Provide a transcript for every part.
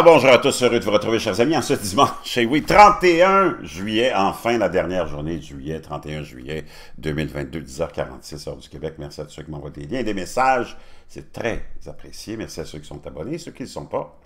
bonjour à tous, heureux de vous retrouver chers amis en ce dimanche, Chez oui, 31 juillet, enfin la dernière journée de juillet, 31 juillet 2022, 10h46 heure du Québec. Merci à tous ceux qui m'envoient des liens, des messages, c'est très apprécié. Merci à ceux qui sont abonnés, ceux qui ne le sont pas.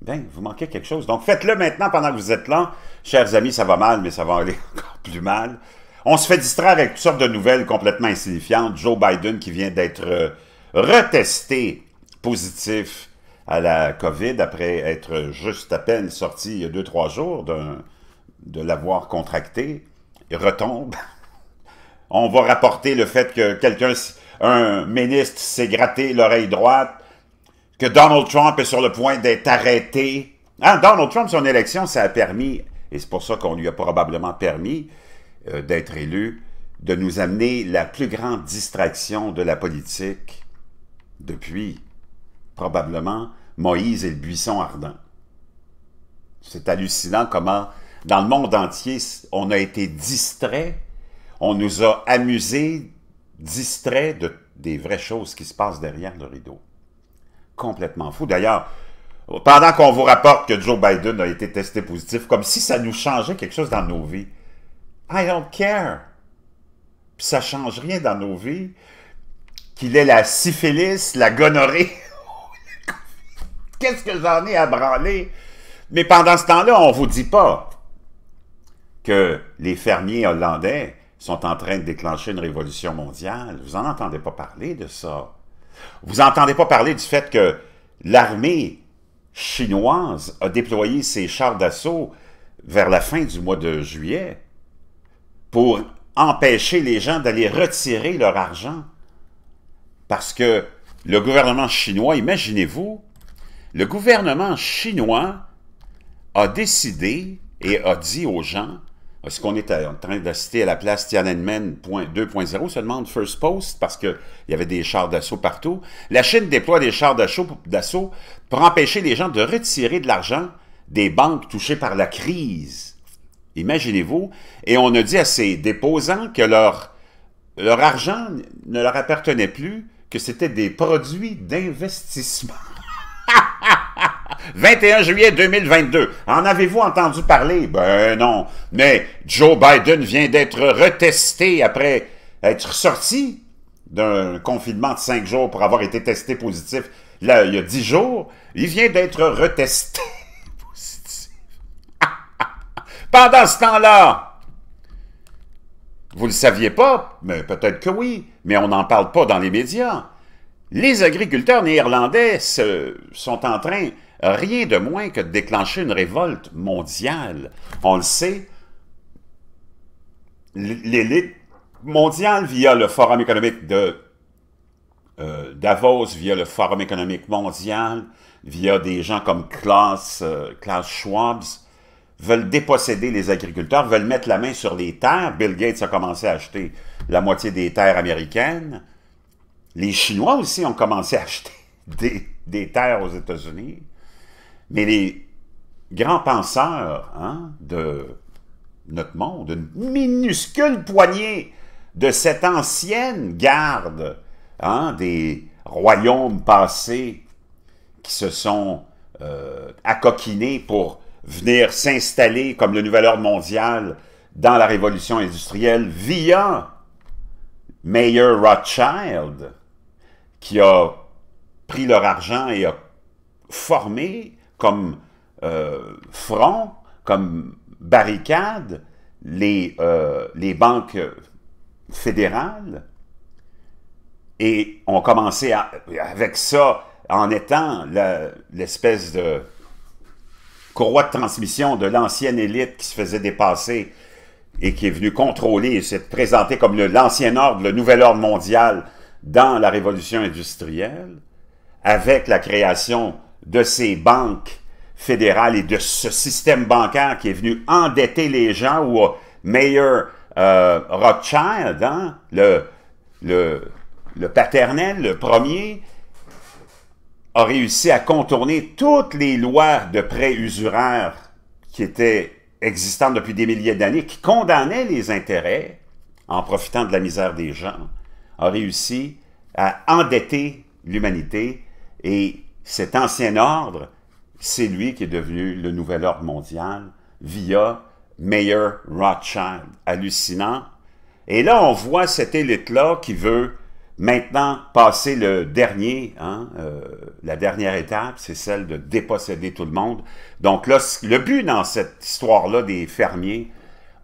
Bien, vous manquez quelque chose. Donc faites-le maintenant pendant que vous êtes là. Chers amis, ça va mal, mais ça va aller encore plus mal. On se fait distraire avec toutes sortes de nouvelles complètement insignifiantes. Joe Biden qui vient d'être euh, retesté positif à la COVID après être juste à peine sorti il y a deux, trois jours de l'avoir contracté, retombe. On va rapporter le fait que quelqu'un, un ministre s'est gratté l'oreille droite, que Donald Trump est sur le point d'être arrêté. Ah, Donald Trump, son élection, ça a permis, et c'est pour ça qu'on lui a probablement permis euh, d'être élu, de nous amener la plus grande distraction de la politique depuis probablement Moïse et le buisson ardent. C'est hallucinant comment, dans le monde entier, on a été distrait, on nous a amusés, distrait de, des vraies choses qui se passent derrière le rideau. Complètement fou. D'ailleurs, pendant qu'on vous rapporte que Joe Biden a été testé positif, comme si ça nous changeait quelque chose dans nos vies. I don't care. ça change rien dans nos vies. Qu'il ait la syphilis, la gonorrhée, Qu'est-ce que j'en ai à branler? Mais pendant ce temps-là, on ne vous dit pas que les fermiers hollandais sont en train de déclencher une révolution mondiale. Vous n'en entendez pas parler de ça. Vous n'entendez pas parler du fait que l'armée chinoise a déployé ses chars d'assaut vers la fin du mois de juillet pour empêcher les gens d'aller retirer leur argent. Parce que le gouvernement chinois, imaginez-vous, le gouvernement chinois a décidé et a dit aux gens, ce qu'on est en train d'assister à la place Tiananmen 2.0 se demande First Post parce qu'il y avait des chars d'assaut partout. La Chine déploie des chars d'assaut pour empêcher les gens de retirer de l'argent des banques touchées par la crise. Imaginez-vous. Et on a dit à ces déposants que leur, leur argent ne leur appartenait plus, que c'était des produits d'investissement. 21 juillet 2022. En avez-vous entendu parler? Ben non. Mais Joe Biden vient d'être retesté après être sorti d'un confinement de cinq jours pour avoir été testé positif il y a dix jours. Il vient d'être retesté positif. Pendant ce temps-là, vous ne le saviez pas, mais peut-être que oui, mais on n'en parle pas dans les médias. Les agriculteurs néerlandais sont en train rien de moins que de déclencher une révolte mondiale. On le sait, l'élite mondiale via le Forum économique de euh, Davos, via le Forum économique mondial, via des gens comme Klaus, euh, Schwab, veulent déposséder les agriculteurs, veulent mettre la main sur les terres. Bill Gates a commencé à acheter la moitié des terres américaines. Les Chinois aussi ont commencé à acheter des terres aux États-Unis. Mais les grands penseurs hein, de notre monde, une minuscule poignée de cette ancienne garde hein, des royaumes passés qui se sont euh, accoquinés pour venir s'installer comme le nouvel ordre mondial dans la révolution industrielle via Mayer Rothschild, qui a pris leur argent et a formé comme euh, front, comme barricade, les, euh, les banques fédérales, et ont commencé avec ça en étant l'espèce de courroie de transmission de l'ancienne élite qui se faisait dépasser et qui est venue contrôler et s'est présenté comme l'ancien ordre, le nouvel ordre mondial dans la révolution industrielle, avec la création de ces banques fédérales et de ce système bancaire qui est venu endetter les gens où Mayor euh, Rothschild, hein, le, le, le paternel, le premier, a réussi à contourner toutes les lois de prêt usuraires qui étaient existantes depuis des milliers d'années, qui condamnaient les intérêts en profitant de la misère des gens, a réussi à endetter l'humanité et cet ancien ordre, c'est lui qui est devenu le nouvel ordre mondial via Meyer Rothschild. Hallucinant. Et là, on voit cette élite-là qui veut maintenant passer le dernier, hein, euh, la dernière étape, c'est celle de déposséder tout le monde. Donc là, le but dans cette histoire-là des fermiers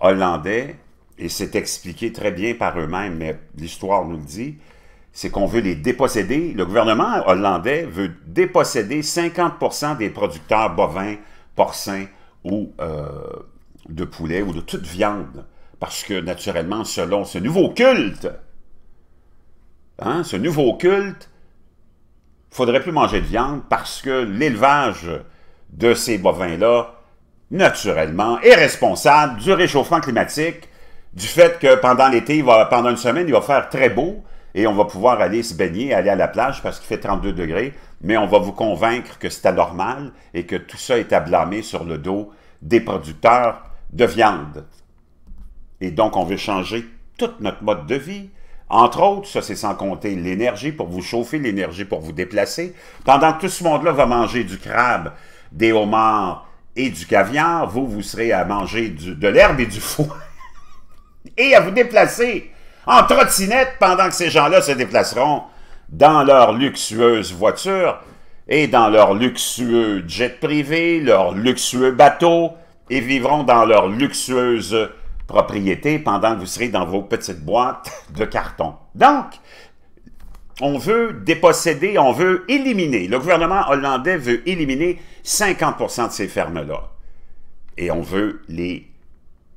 hollandais, et c'est expliqué très bien par eux-mêmes, mais l'histoire nous le dit, c'est qu'on veut les déposséder. Le gouvernement hollandais veut déposséder 50 des producteurs bovins, porcins ou euh, de poulet ou de toute viande. Parce que, naturellement, selon ce nouveau culte, hein, ce nouveau culte, il ne faudrait plus manger de viande parce que l'élevage de ces bovins-là, naturellement, est responsable du réchauffement climatique, du fait que pendant l'été, pendant une semaine, il va faire très beau, et on va pouvoir aller se baigner, aller à la plage parce qu'il fait 32 degrés, mais on va vous convaincre que c'est anormal et que tout ça est à blâmer sur le dos des producteurs de viande. Et donc, on veut changer tout notre mode de vie. Entre autres, ça c'est sans compter l'énergie pour vous chauffer, l'énergie pour vous déplacer. Pendant que tout ce monde-là va manger du crabe, des homards et du caviar, vous, vous serez à manger de l'herbe et du foie et à vous déplacer en trottinette pendant que ces gens-là se déplaceront dans leurs luxueuses voitures et dans leurs luxueux jets privés, leurs luxueux bateaux et vivront dans leurs luxueuses propriétés pendant que vous serez dans vos petites boîtes de carton. Donc, on veut déposséder, on veut éliminer. Le gouvernement hollandais veut éliminer 50 de ces fermes-là. Et on veut les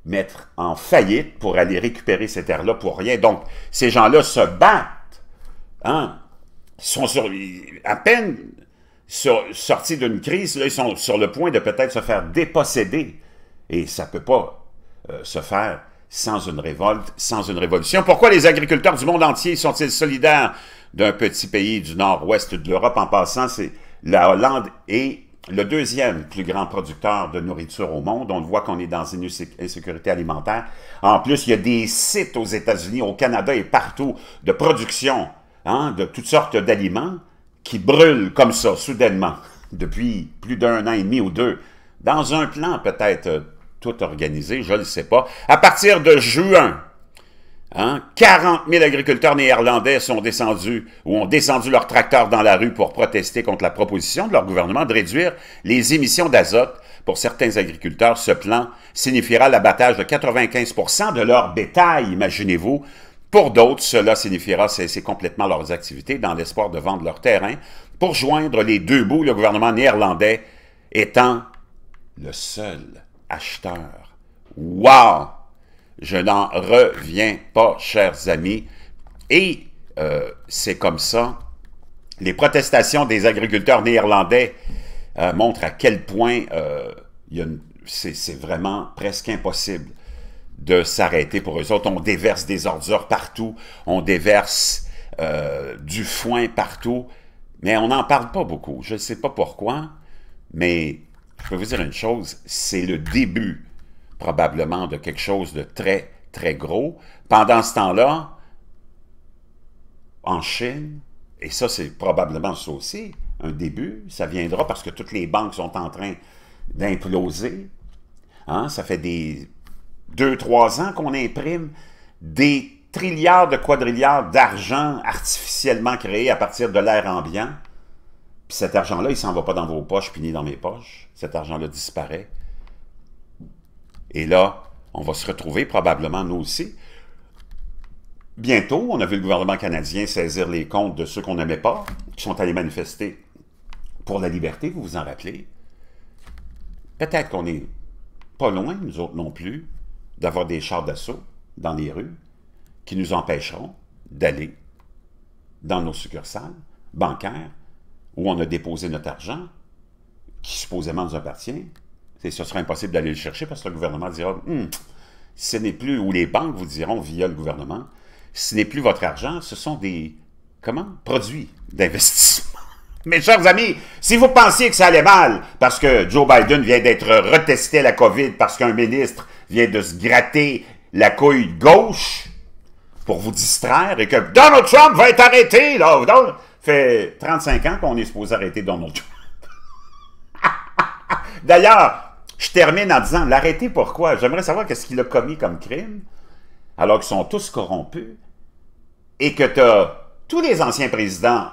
mettre en faillite pour aller récupérer ces terres-là pour rien. Donc, ces gens-là se battent, hein, sont sur, à peine sortis d'une crise, ils sont sur le point de peut-être se faire déposséder. Et ça ne peut pas euh, se faire sans une révolte, sans une révolution. Pourquoi les agriculteurs du monde entier sont-ils solidaires d'un petit pays du nord-ouest de l'Europe en passant? C'est la Hollande et le deuxième plus grand producteur de nourriture au monde. On voit qu'on est dans une insécurité alimentaire. En plus, il y a des sites aux États-Unis, au Canada et partout de production hein, de toutes sortes d'aliments qui brûlent comme ça, soudainement, depuis plus d'un an et demi ou deux, dans un plan peut-être euh, tout organisé, je ne sais pas, à partir de juin 40 hein? 000 agriculteurs néerlandais sont descendus ou ont descendu leurs tracteurs dans la rue pour protester contre la proposition de leur gouvernement de réduire les émissions d'azote. Pour certains agriculteurs, ce plan signifiera l'abattage de 95 de leur bétail, imaginez-vous. Pour d'autres, cela signifiera cesser complètement leurs activités dans l'espoir de vendre leur terrain. Pour joindre les deux bouts, le gouvernement néerlandais étant le seul acheteur. Wow! Je n'en reviens pas, chers amis. Et euh, c'est comme ça. Les protestations des agriculteurs néerlandais euh, montrent à quel point euh, c'est vraiment presque impossible de s'arrêter pour eux autres. On déverse des ordures partout, on déverse du foin partout, mais on n'en parle pas beaucoup. Je ne sais pas pourquoi, mais je peux vous dire une chose, c'est le début probablement de quelque chose de très, très gros. Pendant ce temps-là, en Chine, et ça c'est probablement ça aussi, un début, ça viendra parce que toutes les banques sont en train d'imploser. Hein? Ça fait des deux, trois ans qu'on imprime des trilliards de quadrilliards d'argent artificiellement créé à partir de l'air ambiant. Puis cet argent-là, il s'en va pas dans vos poches, puis ni dans mes poches. Cet argent-là disparaît. Et là, on va se retrouver probablement, nous aussi. Bientôt, on a vu le gouvernement canadien saisir les comptes de ceux qu'on n'aimait pas, qui sont allés manifester pour la liberté, vous vous en rappelez. Peut-être qu'on n'est pas loin, nous autres non plus, d'avoir des chars d'assaut dans les rues qui nous empêcheront d'aller dans nos succursales bancaires où on a déposé notre argent qui supposément nous appartient ce sera impossible d'aller le chercher parce que le gouvernement dira hum, ce n'est plus, ou les banques vous diront via le gouvernement, ce n'est plus votre argent, ce sont des comment produits d'investissement. Mes chers amis, si vous pensiez que ça allait mal parce que Joe Biden vient d'être retesté à la COVID parce qu'un ministre vient de se gratter la couille gauche pour vous distraire et que Donald Trump va être arrêté, là, fait 35 ans qu'on est supposé arrêter Donald Trump. D'ailleurs, je termine en disant, l'arrêter pourquoi? J'aimerais savoir qu'est-ce qu'il a commis comme crime, alors qu'ils sont tous corrompus, et que tu as tous les anciens présidents,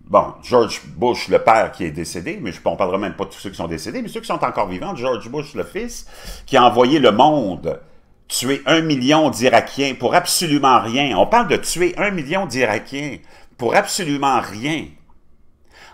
bon, George Bush, le père qui est décédé, mais je, on ne parlera même pas de tous ceux qui sont décédés, mais ceux qui sont encore vivants, George Bush, le fils, qui a envoyé le monde tuer un million d'Irakiens pour absolument rien. On parle de tuer un million d'Irakiens pour absolument rien.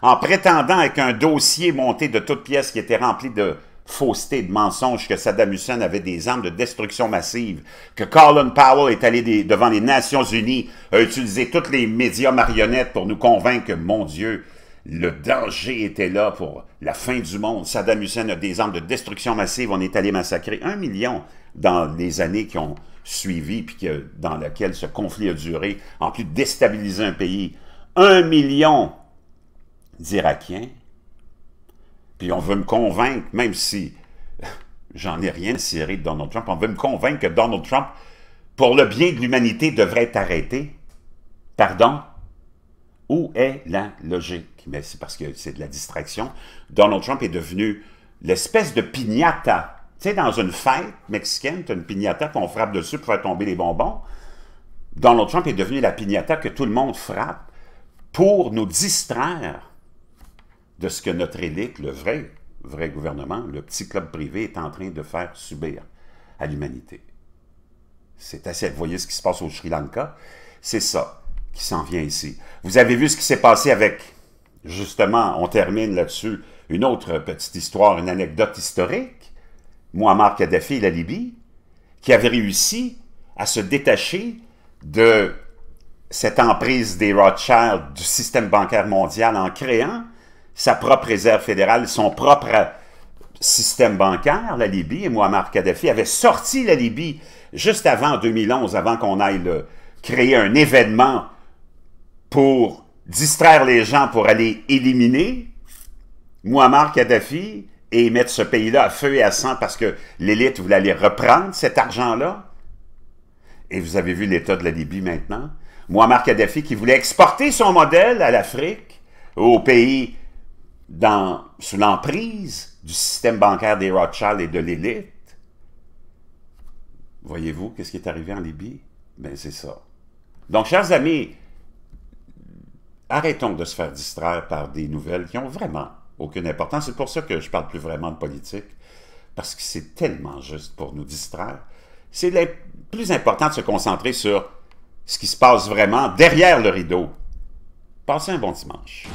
En prétendant avec un dossier monté de toutes pièces qui était rempli de fausseté, de mensonge, que Saddam Hussein avait des armes de destruction massive, que Colin Powell est allé devant les Nations Unies, a utilisé toutes les médias marionnettes pour nous convaincre que, mon Dieu, le danger était là pour la fin du monde. Saddam Hussein a des armes de destruction massive, on est allé massacrer un million dans les années qui ont suivi, puis que, dans lesquelles ce conflit a duré, en plus de déstabiliser un pays. Un million d'Irakiens, puis on veut me convaincre, même si j'en ai rien tiré de Donald Trump, on veut me convaincre que Donald Trump, pour le bien de l'humanité, devrait être arrêté. Pardon? Où est la logique? Mais c'est parce que c'est de la distraction. Donald Trump est devenu l'espèce de piñata. Tu sais, dans une fête mexicaine, tu as une piñata qu'on frappe dessus pour faire tomber les bonbons. Donald Trump est devenu la piñata que tout le monde frappe pour nous distraire de ce que notre élite, le vrai, vrai gouvernement, le petit club privé est en train de faire subir à l'humanité. C'est assez. Vous voyez ce qui se passe au Sri Lanka? C'est ça qui s'en vient ici. Vous avez vu ce qui s'est passé avec, justement, on termine là-dessus, une autre petite histoire, une anecdote historique. Muammar Kadhafi la Libye, qui avait réussi à se détacher de cette emprise des Rothschild du système bancaire mondial en créant sa propre réserve fédérale, son propre système bancaire, la Libye, et Muammar Kadhafi avait sorti la Libye juste avant 2011, avant qu'on aille créer un événement pour distraire les gens, pour aller éliminer Muammar Kadhafi et mettre ce pays-là à feu et à sang parce que l'élite voulait aller reprendre cet argent-là. Et vous avez vu l'état de la Libye maintenant. Muammar Kadhafi qui voulait exporter son modèle à l'Afrique, aux pays dans, sous l'emprise du système bancaire des Rothschild et de l'élite. Voyez-vous qu'est-ce qui est arrivé en Libye? Ben, c'est ça. Donc, chers amis, arrêtons de se faire distraire par des nouvelles qui ont vraiment aucune importance. C'est pour ça que je parle plus vraiment de politique, parce que c'est tellement juste pour nous distraire. C'est plus important de se concentrer sur ce qui se passe vraiment derrière le rideau. Passez un bon dimanche.